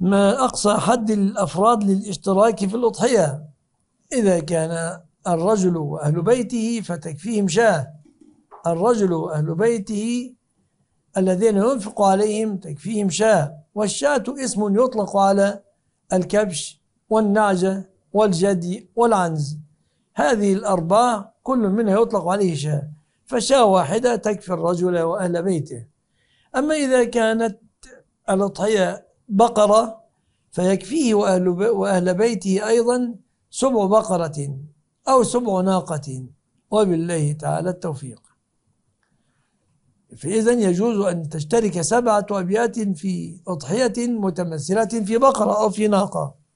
ما أقصى حد الأفراد للاشتراك في الأضحية إذا كان الرجل وأهل بيته فتكفيهم شاة الرجل وأهل بيته الذين ينفق عليهم تكفيهم شاة والشاة اسم يطلق على الكبش والنعجة والجدي والعنز هذه الأربعة كل منها يطلق عليه شاة فشاة واحدة تكفي الرجل وأهل بيته أما إذا كانت الأضحية بقرة فيكفيه وأهل, وأهل بيته أيضا سبع بقرة أو سبع ناقة وبالله تعالى التوفيق فإذا يجوز أن تشترك سبعة أبيات في أضحية متمثلة في بقرة أو في ناقة